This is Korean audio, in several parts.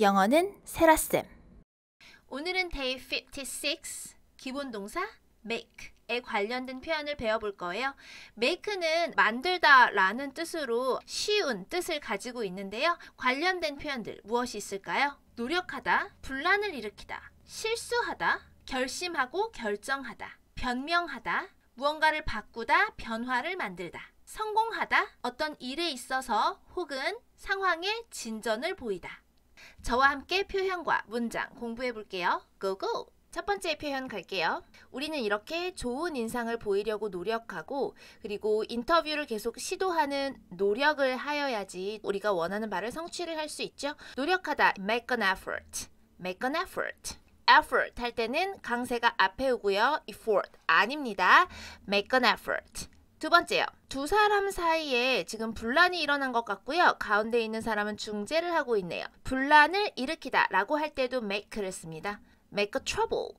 영어는 세라쌤. 오늘은 day 56 기본 동사 make 에 관련된 표현을 배워볼 거예요. make는 만들다 라는 뜻으로 쉬운 뜻을 가지고 있는데요. 관련된 표현들 무엇이 있을까요? 노력하다, 분란을 일으키다, 실수하다, 결심하고 결정하다, 변명하다, 무언가를 바꾸다, 변화를 만들다. 성공하다, 어떤 일에 있어서 혹은 상황의 진전을 보이다. 저와 함께 표현과 문장 공부해 볼게요. 고고! 첫 번째 표현 갈게요. 우리는 이렇게 좋은 인상을 보이려고 노력하고 그리고 인터뷰를 계속 시도하는 노력을 하여야지 우리가 원하는 바를 성취를 할 수 있죠. 노력하다 make an effort. make an effort. effort 할 때는 강세가 앞에 오고요. effort 아닙니다. make an effort. 두 번째요. 두 사람 사이에 지금 분란이 일어난 것 같고요. 가운데 있는 사람은 중재를 하고 있네요. 분란을 일으키다 라고 할 때도 make를 씁니다. make a trouble,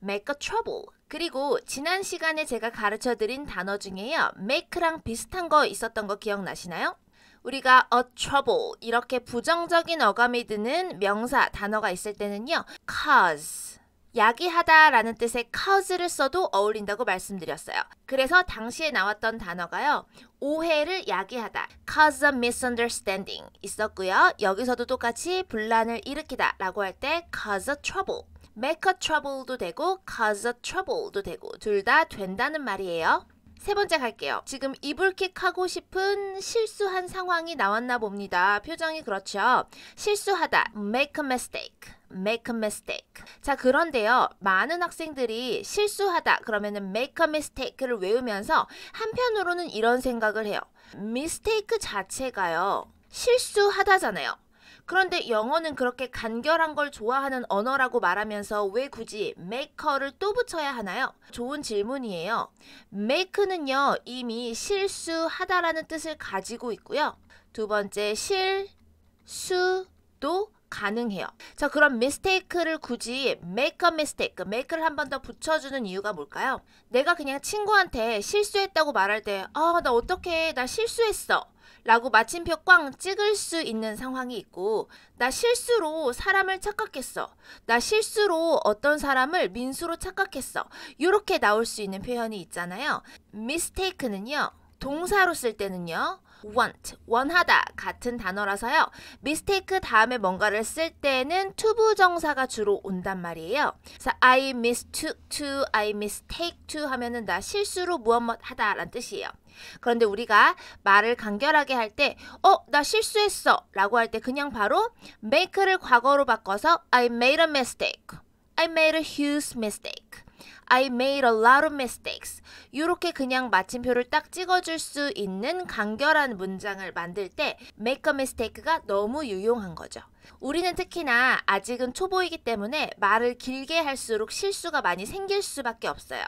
make a trouble. 그리고 지난 시간에 제가 가르쳐 드린 단어 중에요. make랑 비슷한 거 있었던 거 기억나시나요? 우리가 a trouble 이렇게 부정적인 어감이 드는 명사 단어가 있을 때는요. cause 야기하다라는 뜻의 cause를 써도 어울린다고 말씀드렸어요. 그래서 당시에 나왔던 단어가요. 오해를 야기하다, cause a misunderstanding 있었고요. 여기서도 똑같이 분란을 일으키다 라고 할 때 cause a trouble make a trouble도 되고 cause a trouble도 되고 둘 다 된다는 말이에요. 세 번째 갈게요. 지금 이불킥 하고 싶은 실수한 상황이 나왔나 봅니다. 표정이 그렇죠. 실수하다. make a mistake. make a mistake. 자, 그런데요. 많은 학생들이 실수하다 그러면은 make a mistake를 외우면서 한편으로는 이런 생각을 해요. mistake 자체가요. 실수하다잖아요. 그런데 영어는 그렇게 간결한 걸 좋아하는 언어라고 말하면서 왜 굳이 make를 또 붙여야 하나요? 좋은 질문이에요. make는요, 이미 실수하다라는 뜻을 가지고 있고요. 두 번째, 실수도 가능해요. 자, 그럼 mistake를 굳이 make a mistake, 그 make를 한 번 더 붙여주는 이유가 뭘까요? 내가 그냥 친구한테 실수했다고 말할 때, 아, 나 어떡해, 나 실수했어. 라고 마침표 꽝 찍을 수 있는 상황이 있고 나 실수로 사람을 착각했어. 나 실수로 어떤 사람을 민수로 착각했어. 이렇게 나올 수 있는 표현이 있잖아요. mistake는요. 동사로 쓸 때는요. want, 원하다 같은 단어라서요. mistake 다음에 뭔가를 쓸 때는 to 부정사가 주로 온단 말이에요. 그래서 I mistook to, I mistake to 하면은 나 실수로 무엇뭇 하다라는 뜻이에요. 그런데 우리가 말을 간결하게 할 때 어, 나 실수했어 라고 할 때 그냥 바로 make를 과거로 바꿔서 I made a mistake. I made a huge mistake. I made a lot of mistakes. 이렇게 그냥 마침표를 딱 찍어줄 수 있는 간결한 문장을 만들 때 make a mistake가 너무 유용한 거죠. 우리는 특히나 아직은 초보이기 때문에 말을 길게 할수록 실수가 많이 생길 수밖에 없어요.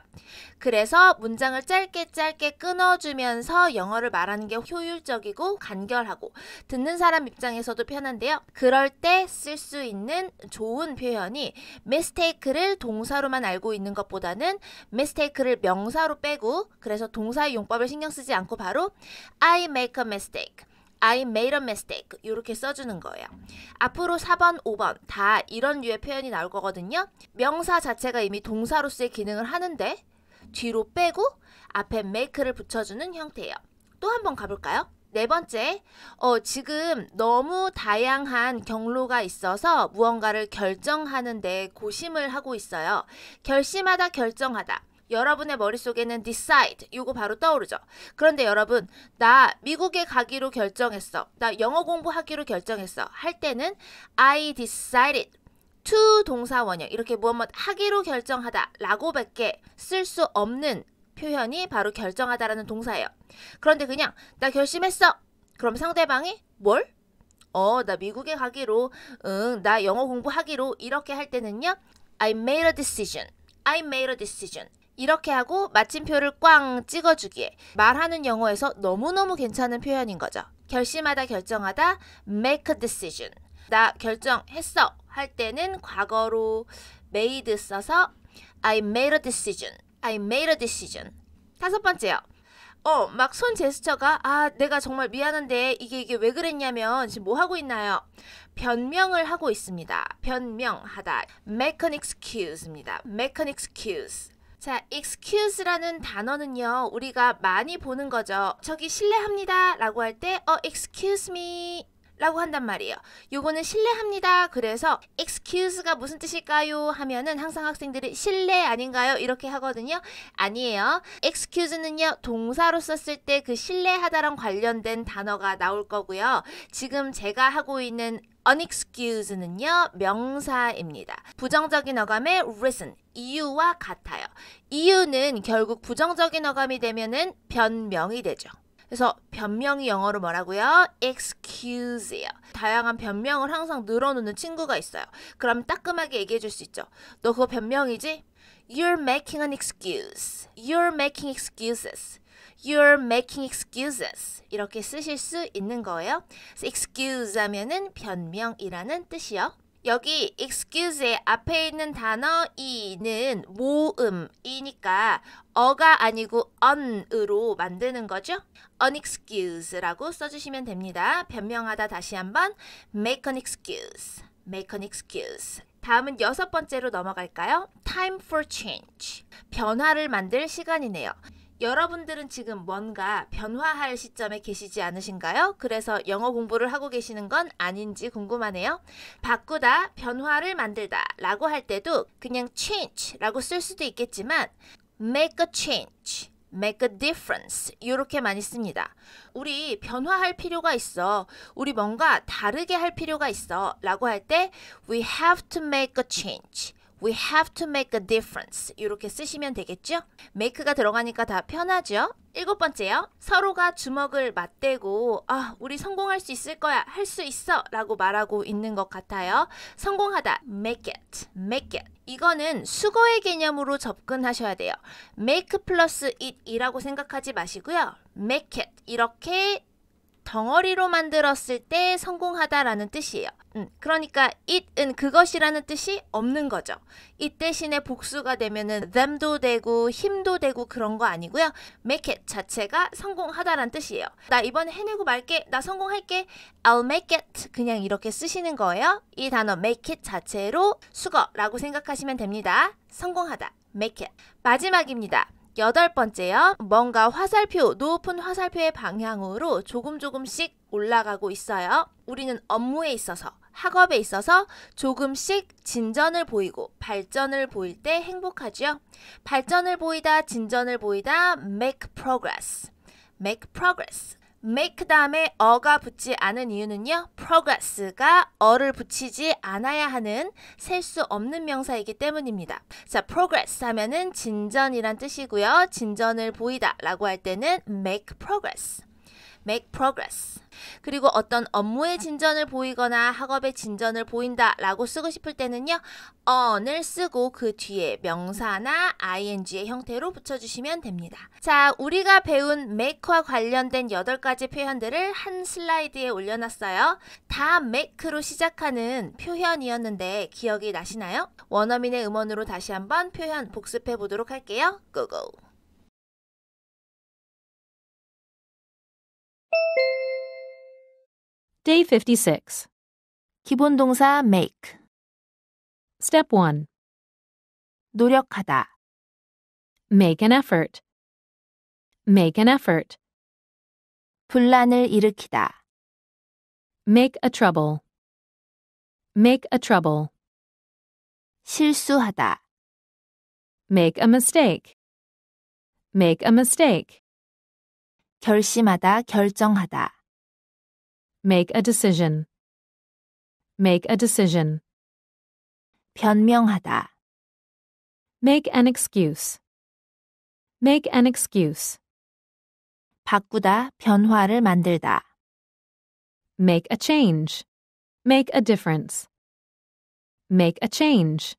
그래서 문장을 짧게 짧게 끊어주면서 영어를 말하는 게 효율적이고 간결하고 듣는 사람 입장에서도 편한데요. 그럴 때 쓸 수 있는 좋은 표현이 mistake를 동사로만 알고 있는 것보다는 mistake를 명사로 빼고 그래서 동사의 용법을 신경 쓰지 않고 바로 I make a mistake. I made a mistake 이렇게 써주는 거예요. 앞으로 4번, 5번 다 이런 류의 표현이 나올 거거든요. 명사 자체가 이미 동사로서의 기능을 하는데 뒤로 빼고 앞에 make를 붙여주는 형태예요. 또 한 번 가볼까요? 네 번째, 어, 지금 너무 다양한 경로가 있어서 무언가를 결정하는데 고심을 하고 있어요. 결심하다, 결정하다. 여러분의 머릿속에는 decide 이거 바로 떠오르죠. 그런데 여러분 나 미국에 가기로 결정했어. 나 영어 공부하기로 결정했어. 할 때는 I decided to 동사 원형 이렇게 무엇 하기로 결정하다라고밖에 쓸 수 없는 표현이 바로 결정하다라는 동사예요. 그런데 그냥 나 결심했어. 그럼 상대방이 뭘? 어, 나 미국에 가기로, 응, 나 영어 공부하기로 이렇게 할 때는요. I made a decision. I made a decision. 이렇게 하고 마침표를 꽝 찍어주기에 말하는 영어에서 너무너무 괜찮은 표현인 거죠. 결심하다 결정하다 make a decision. 나 결정했어 할 때는 과거로 made 써서 I made a decision. I made a decision. 다섯 번째요. 어, 막 손 제스처가 아, 내가 정말 미안한데 이게 이게 왜 그랬냐면 지금 뭐 하고 있나요? 변명을 하고 있습니다. 변명하다. make an excuse입니다. make an excuse. 자, excuse라는 단어는요, 우리가 많이 보는 거죠. 저기 실례합니다 라고 할 때, 어, excuse me 라고 한단 말이에요. 요거는 실례합니다. 그래서 excuse가 무슨 뜻일까요? 하면은 항상 학생들이 실례 아닌가요? 이렇게 하거든요. 아니에요. excuse는요. 동사로 썼을 때 그 실례하다랑 관련된 단어가 나올 거고요. 지금 제가 하고 있는 u n e x c u s e 는요 명사입니다. 부정적인 어감의 risen 이유와 같아요. 이유는 결국 부정적인 어감이 되면은 변명이 되죠. 그래서 변명이 영어로 뭐라고요? excuse예요. 다양한 변명을 항상 늘어놓는 친구가 있어요. 그럼 따끔하게 얘기해 줄 수 있죠. 너 그거 변명이지? You're making an excuse. You're making excuses. You're making excuses. 이렇게 쓰실 수 있는 거예요. excuse 하면은 변명이라는 뜻이요. 여기 excuse의 앞에 있는 단어 이는 모음이니까 어가 아니고 언으로 만드는 거죠. unexcuse라고 써주시면 됩니다. 변명하다 다시 한번 make an excuse, make an excuse. 다음은 여섯 번째로 넘어갈까요? Time for change. 변화를 만들 시간이네요. 여러분들은 지금 뭔가 변화할 시점에 계시지 않으신가요? 그래서 영어 공부를 하고 계시는 건 아닌지 궁금하네요. 바꾸다, 변화를 만들다 라고 할 때도 그냥 change 라고 쓸 수도 있겠지만 make a change make a difference 이렇게 많이 씁니다. 우리 변화할 필요가 있어. 우리 뭔가 다르게 할 필요가 있어. 라고 할 때 we have to make a change. We have to make a difference. 이렇게 쓰시면 되겠죠? make가 들어가니까 다 편하죠? 일곱 번째요. 서로가 주먹을 맞대고 아, 우리 성공할 수 있을 거야. 할 수 있어. 라고 말하고 있는 것 같아요. 성공하다. make it. make it. 이거는 수거의 개념으로 접근하셔야 돼요. make 플러스 it이라고 생각하지 마시고요. make it 이렇게 덩어리로 만들었을 때 성공하다라는 뜻이에요. 음, 그러니까 it은 그것이라는 뜻이 없는 거죠. it 대신에 복수가 되면은 them도 되고 힘도 되고 그런 거 아니고요. make it 자체가 성공하다라는 뜻이에요. 나 이번 에 해내고 말게. 나 성공할게. I'll make it. 그냥 이렇게 쓰시는 거예요. 이 단어 make it 자체로 수거라고 생각하시면 됩니다. 성공하다. make it. 마지막입니다. 여덟 번째요. 뭔가 화살표, 높은 화살표의 방향으로 조금 조금씩 올라가고 있어요. 우리는 업무에 있어서 학업에 있어서 조금씩 진전을 보이고 발전을 보일 때 행복하죠. 발전을 보이다, 진전을 보이다, make progress. make progress. make 다음에 어가 붙지 않은 이유는요. progress가 어를 붙이지 않아야 하는 셀 수 없는 명사이기 때문입니다. 자, progress 하면은 진전이란 뜻이고요. 진전을 보이다 라고 할 때는 make progress. make progress. 그리고 어떤 업무의 진전을 보이거나 학업의 진전을 보인다 라고 쓰고 싶을 때는요. on을 쓰고 그 뒤에 명사나 ing의 형태로 붙여주시면 됩니다. 자, 우리가 배운 make와 관련된 8가지 표현들을 한 슬라이드에 올려놨어요. 다 make로 시작하는 표현이었는데 기억이 나시나요? 원어민의 음원으로 다시 한번 표현 복습해 보도록 할게요. 고고! Day 56. 기본 동사 make. Step 1. 노력하다. Make an effort. Make an effort. 분란을 일으키다. Make a trouble. Make a trouble. 실수하다. Make a mistake. Make a mistake. 결심하다, 결정하다. make a decision make a decision 변명하다 make an excuse make an excuse 바꾸다 변화를 만들다 make a change make a difference make a change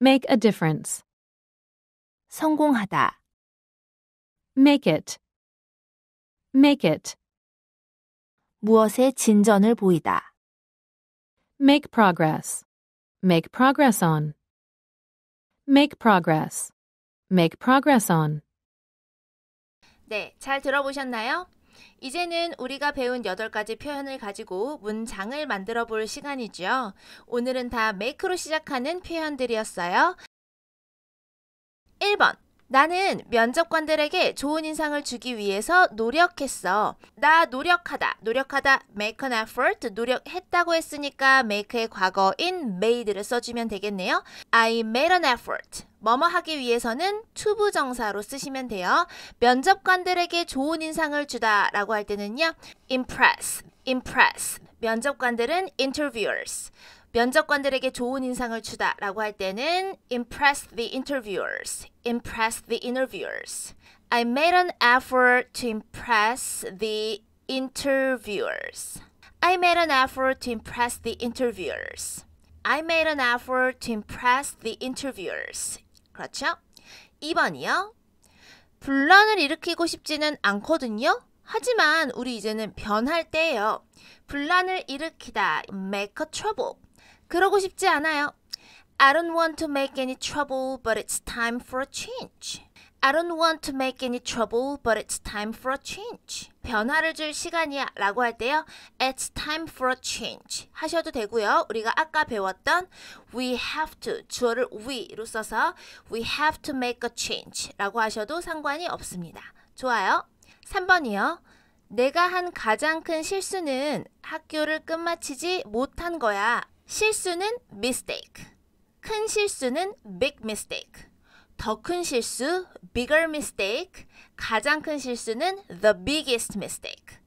make a difference 성공하다 make it make it 무엇에 진전을 보이다. make progress, make progress on, make progress, make progress on. 네, 잘 들어보셨나요? 이제는 우리가 배운 8가지 표현을 가지고 문장을 만들어 볼 시간이죠. 오늘은 다 make로 시작하는 표현들이었어요. 1번 나는 면접관들에게 좋은 인상을 주기 위해서 노력했어. 나 노력하다, 노력하다, make an effort, 노력했다고 했으니까 make의 과거인 made를 써주면 되겠네요. I made an effort. 뭐뭐 하기 위해서는 투부 정사로 쓰시면 돼요. 면접관들에게 좋은 인상을 주다 라고 할 때는요. impress, impress. 면접관들은 interviewers. 면접관들에게 좋은 인상을 주다라고 할 때는 impress the interviewers, impress the interviewers. I made an effort to impress the interviewers. I made an effort to impress the interviewers. I made an effort to impress the interviewers. 그렇죠? 2번이요. 분란을 일으키고 싶지는 않거든요. 하지만 우리 이제는 변할 때예요. 분란을 일으키다, make a trouble. 그러고 싶지 않아요. I don't want to make any trouble, but it's time for a change. I don't want to make any trouble, but it's time for a change. 변화를 줄 시간이야 라고 할 때요. It's time for a change 하셔도 되고요. 우리가 아까 배웠던 we have to 주어를 we로 써서 we have to make a change 라고 하셔도 상관이 없습니다. 좋아요. 3번이요. 내가 한 가장 큰 실수는 학교를 끝마치지 못한 거야 실수는 mistake. 큰 실수는 big mistake. 더 큰 실수 bigger mistake. 가장 큰 실수는 the biggest mistake.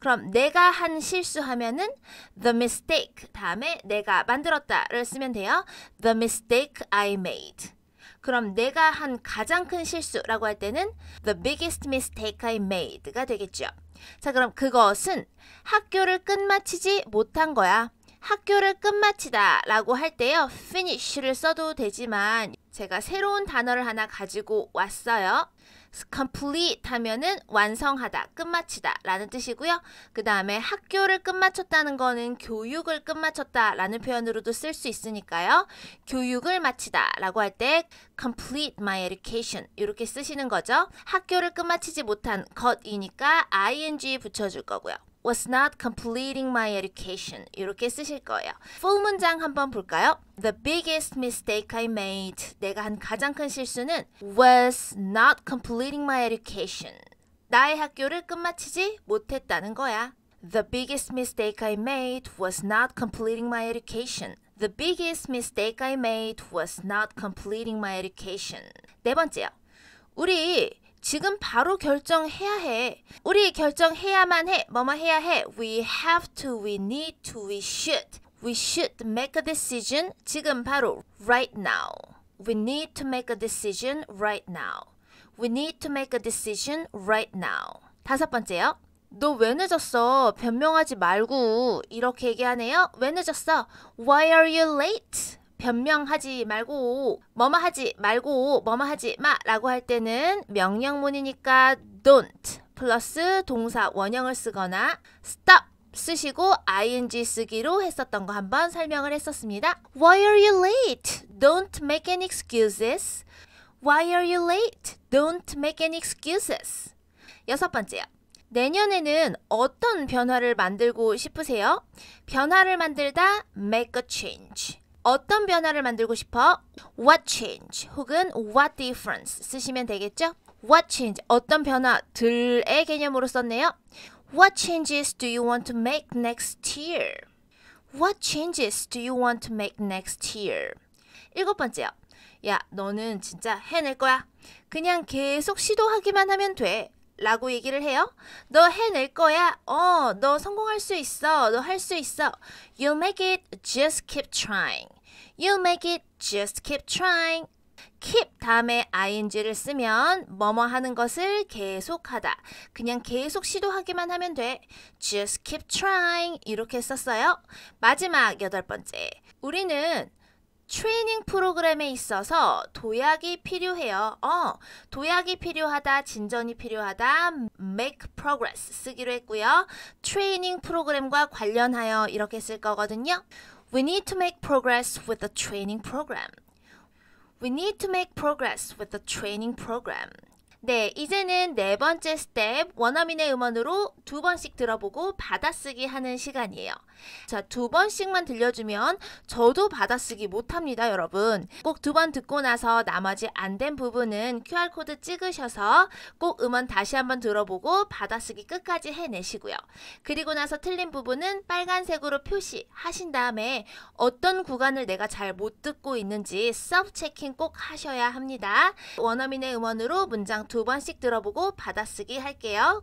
그럼 내가 한 실수하면은 the mistake 다음에 내가 만들었다를 쓰면 돼요. the mistake I made. 그럼 내가 한 가장 큰 실수라고 할 때는 the biggest mistake I made가 되겠죠. 자, 그럼 그것은 학교를 끝마치지 못한 거야. 학교를 끝마치다 라고 할 때요. finish를 써도 되지만 제가 새로운 단어를 하나 가지고 왔어요. complete 하면은 완성하다, 끝마치다 라는 뜻이고요. 그 다음에 학교를 끝마쳤다는 거는 교육을 끝마쳤다 라는 표현으로도 쓸 수 있으니까요. 교육을 마치다 라고 할 때 complete my education 이렇게 쓰시는 거죠. 학교를 끝마치지 못한 것이니까 ing 붙여줄 거고요. was not completing my education. 이렇게 쓰실 거예요. 풀 문장 한번 볼까요? The biggest mistake I made. 내가 한 가장 큰 실수는 was not completing my education. 나의 학교를 끝마치지 못했다는 거야. The biggest mistake I made was not completing my education. The biggest mistake I made was not completing my education. 네 번째요. 우리 지금 바로 결정해야 해. 우리 결정해야만 해. 뭐뭐 해야 해. We have to, we need to, we should. We should make a decision 지금 바로 right now. We need to make a decision right now. We need to make a decision right now. 다섯 번째요. 너 왜 늦었어? 변명하지 말고 이렇게 얘기하네요. 왜 늦었어? Why are you late? 변명하지 말고 뭐뭐 하지 말고 뭐뭐 하지 마라고 할 때는 명령문이니까 don't 플러스 동사 원형을 쓰거나 stop 쓰시고 ing 쓰기로 했었던 거 한번 설명을 했었습니다. Why are you late? Don't make any excuses. Why are you late? Don't make any excuses. 여섯 번째요. 내년에는 어떤 변화를 만들고 싶으세요? 변화를 만들다 make a change. 어떤 변화를 만들고 싶어? What change 혹은 what difference 쓰시면 되겠죠? What change 어떤 변화들의 개념으로 썼네요. What changes do you want to make next year? What changes do you want to make next year? 일곱 번째요. 야, 너는 진짜 해낼 거야. 그냥 계속 시도하기만 하면 돼. 라고 얘기를 해요. 너 해낼 거야. 어, 너 성공할 수 있어. 너 할 수 있어. You make it. Just keep trying. You make it. Just keep trying. keep 다음에 ing를 쓰면 뭐뭐 하는 것을 계속하다. 그냥 계속 시도하기만 하면 돼. just keep trying 이렇게 썼어요. 마지막 여덟 번째. 우리는 트레이닝 프로그램에 있어서 도약이 필요해요. 어, 도약이 필요하다, 진전이 필요하다, make progress 쓰기로 했고요. 트레이닝 프로그램과 관련하여 이렇게 쓸 거거든요. We need to make progress with the training program. We need to make progress with the training program. 네, 이제는 네 번째 스텝, 원어민의 음원으로 두 번씩 들어보고 받아쓰기 하는 시간이에요. 자, 두 번씩만 들려주면 저도 받아쓰기 못합니다, 여러분. 꼭 두 번 듣고 나서 나머지 안 된 부분은 QR코드 찍으셔서 꼭 음원 다시 한번 들어보고 받아쓰기 끝까지 해내시고요. 그리고 나서 틀린 부분은 빨간색으로 표시하신 다음에 어떤 구간을 내가 잘 못 듣고 있는지 서브 체킹 꼭 하셔야 합니다. 원어민의 음원으로 문장 두 번씩 들어보고 받아쓰기 할게요.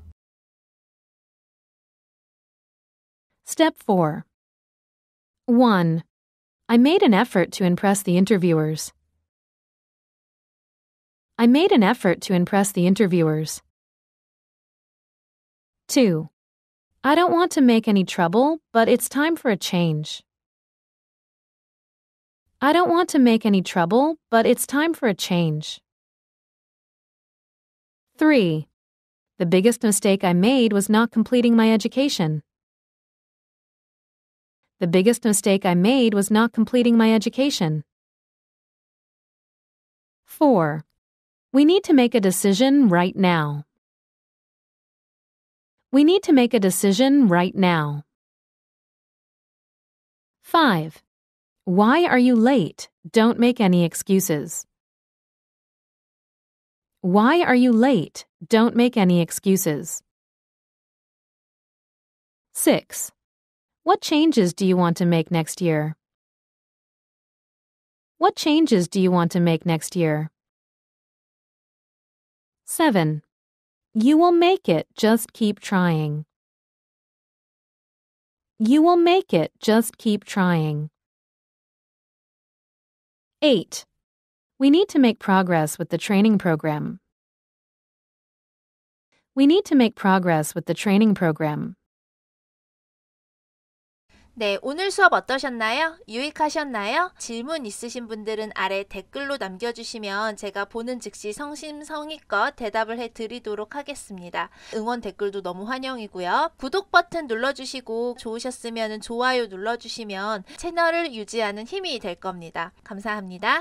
Step 4 1. I made an effort to impress the interviewers. I made an effort to impress the interviewers. 2. I don't want to make any trouble, but it's time for a change. I don't want to make any trouble, but it's time for a change. 3. The biggest mistake I made was not completing my education. The biggest mistake I made was not completing my education. 4. We need to make a decision right now. We need to make a decision right now. 5. Why are you late? Don't make any excuses. Why are you late? Don't make any excuses. 6. What changes do you want to make next year? What changes do you want to make next year? 7. You will make it, just keep trying. You will make it, just keep trying. 8. We need to make progress with the training program. We need to make progress with the training program. 네, 오늘 수업 어떠셨나요? 유익하셨나요? 질문 있으신 분들은 아래 댓글로 남겨주시면 제가 보는 즉시 성심성의껏 대답을 해드리도록 하겠습니다. 응원 댓글도 너무 환영이고요. 구독 버튼 눌러주시고 좋으셨으면 좋아요 눌러주시면 채널을 유지하는 힘이 될 겁니다. 감사합니다.